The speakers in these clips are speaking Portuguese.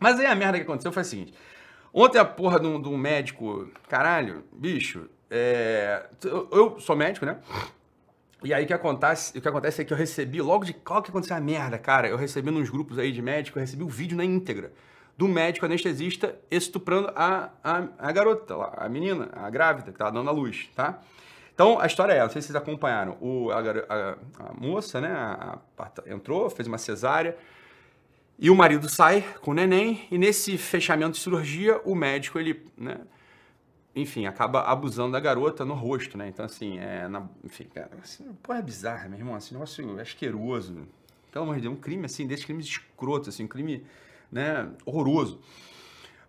Mas aí a merda que aconteceu foi a seguinte. Ontem a porra de um, de um médico, caralho, bicho, é, eu, sou médico, né? E aí o que acontece, o que acontece é que eu recebi logo de qual que aconteceu a merda, cara. Eu recebi nos grupos aí de médico, eu recebi o um vídeo na íntegra do médico anestesista estuprando a, a, a garota, a menina, a grávida que tá dando a luz, tá? Então a história é, não sei se vocês acompanharam, o, a, a, a moça, né, a, entrou, fez uma cesárea, e o marido sai com o neném e nesse fechamento de cirurgia, o médico, ele, né, enfim, acaba abusando da garota no rosto, né? Então, assim, é, na, enfim, cara, assim, porra, é bizarro, meu irmão, assim, negócio asqueroso. Pelo amor de Deus, um crime, assim, desses crimes escroto, assim, um crime, né, horroroso.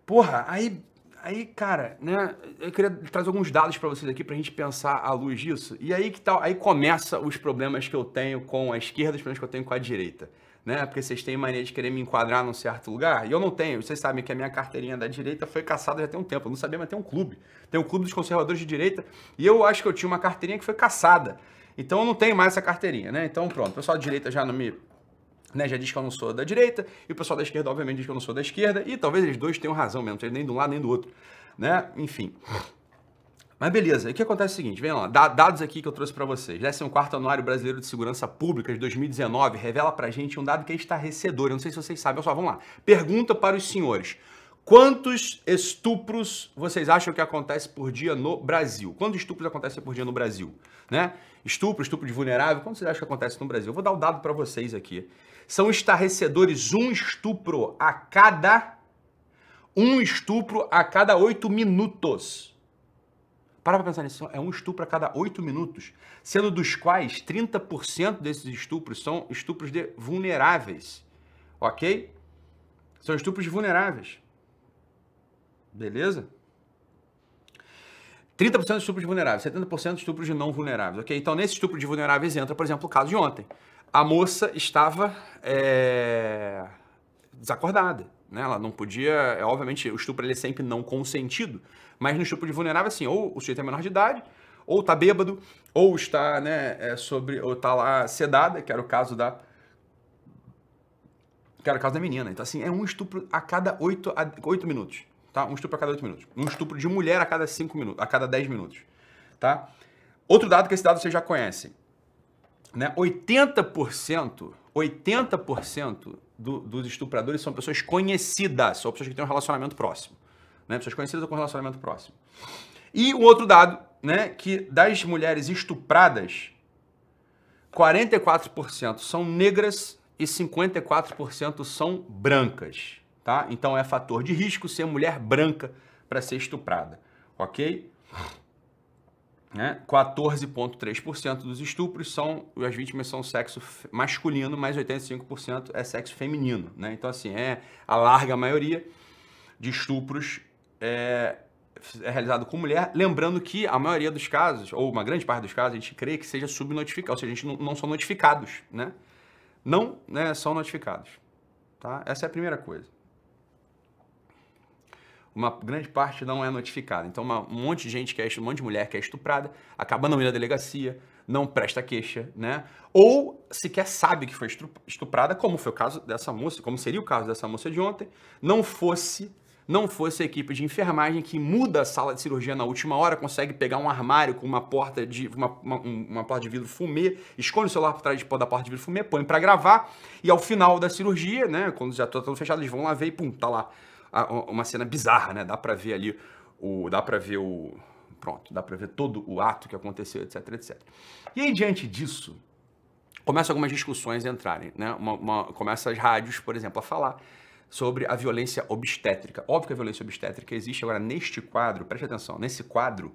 Porra, aí, aí, cara, né, eu queria trazer alguns dados para vocês aqui pra gente pensar à luz disso. E aí que tal, aí começa os problemas que eu tenho com a esquerda, os problemas que eu tenho com a direita né? Porque vocês têm mania de querer me enquadrar num certo lugar, e eu não tenho. Vocês sabem que a minha carteirinha da direita foi caçada já tem um tempo. Eu não sabia, mas tem um clube. Tem um clube dos conservadores de direita, e eu acho que eu tinha uma carteirinha que foi caçada. Então eu não tenho mais essa carteirinha, né? Então pronto, o pessoal da direita já não me né, já diz que eu não sou da direita, e o pessoal da esquerda, obviamente, diz que eu não sou da esquerda, e talvez eles dois tenham razão mesmo, nem de um lado nem do outro, né? Enfim. Mas beleza, o que acontece é o seguinte, vem lá, dados aqui que eu trouxe para vocês. 14 quarto Anuário Brasileiro de Segurança Pública de 2019 revela pra gente um dado que é estarrecedor, eu não sei se vocês sabem, olha só, vamos lá. Pergunta para os senhores, quantos estupros vocês acham que acontece por dia no Brasil? Quantos estupros acontecem por dia no Brasil? Né? Estupro, estupro de vulnerável, quantos vocês acham que acontece no Brasil? Eu vou dar o um dado para vocês aqui. São estarrecedores um estupro a cada... Um estupro a cada oito minutos. Para pra pensar nisso, é um estupro a cada oito minutos, sendo dos quais 30% desses estupros são estupros de vulneráveis, ok? São estupros vulneráveis, beleza? 30% de estupros vulneráveis, 70% de estupros de não vulneráveis, ok? Então, nesse estupro de vulneráveis entra, por exemplo, o caso de ontem. A moça estava é... desacordada. Né? Ela não podia. É, obviamente, o estupro ele é sempre não consentido. Mas no estupro de vulnerável, assim, ou o sujeito é menor de idade, ou está bêbado, ou está, né, é, sobre. ou tá lá sedada, que era o caso da. Que era o caso da menina. Então, assim, é um estupro a cada 8, a, 8 minutos. Tá? Um estupro a cada 8 minutos. Um estupro de mulher a cada cinco minutos, a cada 10 minutos. Tá? Outro dado que esse dado vocês já conhecem. Né? 80%, 80% do, dos estupradores são pessoas conhecidas, são pessoas que têm um relacionamento próximo. Né? Pessoas conhecidas com um relacionamento próximo. E o outro dado, né, que das mulheres estupradas, 44% são negras e 54% são brancas, tá? Então é fator de risco ser mulher branca para ser estuprada, ok? Né? 14,3% dos estupros são, as vítimas são sexo masculino, mas 85% é sexo feminino. Né? Então, assim, é a larga maioria de estupros é, é realizado com mulher. Lembrando que a maioria dos casos, ou uma grande parte dos casos, a gente crê que seja subnotificado, ou seja, a gente não, não são notificados, né? Não né, são notificados. Tá? Essa é a primeira coisa uma grande parte não é notificada. Então, uma, um monte de gente que é um monte de mulher que é estuprada, acaba não indo à delegacia, não presta queixa, né? Ou sequer sabe que foi estuprada, como foi o caso dessa moça, como seria o caso dessa moça de ontem, não fosse não fosse a equipe de enfermagem que muda a sala de cirurgia na última hora, consegue pegar um armário com uma porta de uma, uma, uma porta de vidro fumê, esconde o celular por trás de, da porta de vidro fumê, põe para gravar e ao final da cirurgia, né, quando já tá tudo fechado, eles vão lá ver e pum, tá lá uma cena bizarra, né? Dá para ver ali o, dá para ver o pronto, dá para ver todo o ato que aconteceu, etc, etc. E aí diante disso começam algumas discussões a entrarem, né? Uma, uma, começa as rádios, por exemplo, a falar sobre a violência obstétrica. Óbvio que a violência obstétrica existe agora neste quadro, preste atenção, nesse quadro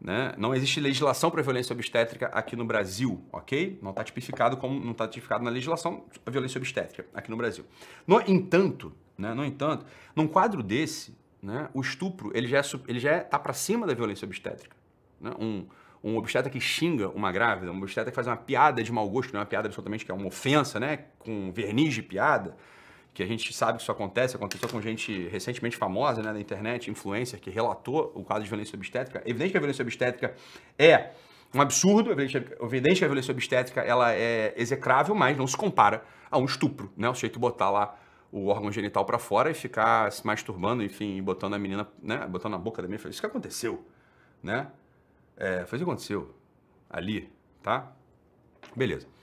né? Não existe legislação para violência obstétrica aqui no Brasil, ok? Não está tipificado como não está tipificado na legislação a violência obstétrica aqui no Brasil. No entanto, né? No entanto, num quadro desse, né, o estupro ele já está é, é tá para cima da violência obstétrica. Né? Um, um obstetra que xinga uma grávida, um obstetra que faz uma piada de mau gosto, não é uma piada absolutamente que é uma ofensa, né? com verniz de piada, que a gente sabe que isso acontece, aconteceu com gente recentemente famosa né, na internet, influencer, que relatou o caso de violência obstétrica. É evidente que a violência obstétrica é um absurdo, é evidente que a violência obstétrica ela é execrável, mas não se compara a um estupro, né? O sujeito botar lá o órgão genital para fora e ficar se masturbando, enfim, botando a menina, né, botando na boca da menina. Isso que aconteceu, né? É, foi isso que aconteceu ali, tá? Beleza.